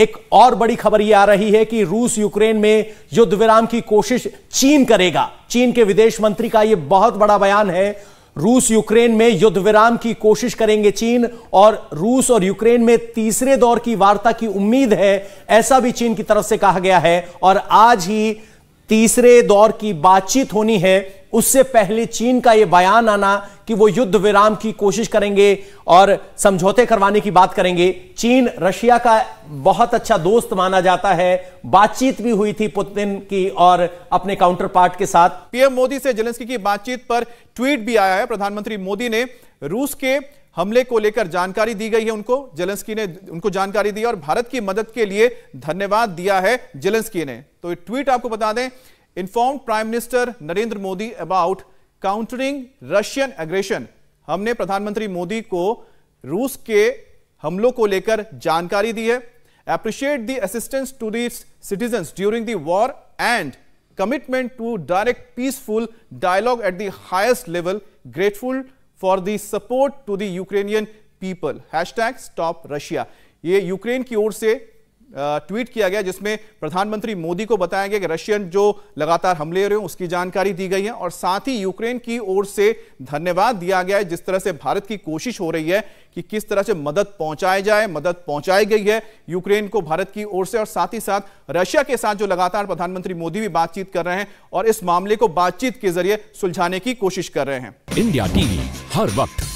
एक और बड़ी खबर यह आ रही है कि रूस यूक्रेन में युद्ध विराम की कोशिश चीन करेगा चीन के विदेश मंत्री का यह बहुत बड़ा बयान है रूस यूक्रेन में युद्ध विराम की कोशिश करेंगे चीन और रूस और यूक्रेन में तीसरे दौर की वार्ता की उम्मीद है ऐसा भी चीन की तरफ से कहा गया है और आज ही तीसरे दौर की बातचीत होनी है उससे पहले चीन का यह बयान आना कि वो युद्ध विराम की कोशिश करेंगे और समझौते करवाने की बात करेंगे चीन रशिया का बहुत अच्छा दोस्त माना जाता है बातचीत भी हुई थी पुतिन की और अपने काउंटर पार्ट के साथ पीएम मोदी से जेलेंस्की की बातचीत पर ट्वीट भी आया है प्रधानमंत्री मोदी ने रूस के हमले को लेकर जानकारी दी गई है उनको जेलेंस्की ने उनको जानकारी दी और भारत की मदद के लिए धन्यवाद दिया है जेलेंस्की ने तो ट्वीट आपको बता दें inform prime minister Narendra Modi about countering Russian aggression हमने प्रधानमंत्री मोदी को रूस के हमलों को लेकर जानकारी दी है appreciate the assistance to its citizen during the war and commitment to direct peaceful dialogue at the highest level grateful for the support to the Ukrainian people hashtag stop Russia ये Ukraine की ओर से tweet किया गया जिसमें प्रधानमंत्री मोदी को बताया गया कि रशियन जो लगातार हमले हो रहे हैं उसकी जानकारी दी गई है और साथ ही यूक्रेन की ओर से धन्यवाद दिया गया है जिस तरह से भारत की कोशिश हो रही है कि किस तरह से मदद पहुंचाई जाए मदद पहुंचाई गई है यूक्रेन को भारत की ओर से और साथ ही साथ रशिया के साथ जो लगातार प्रधानमंत्री मोदी भी बातचीत कर रहे हैं और इस मामले को बातचीत के जरिए सुलझाने की कोशिश कर रहे हैं इंडिया टीवी हर वक्त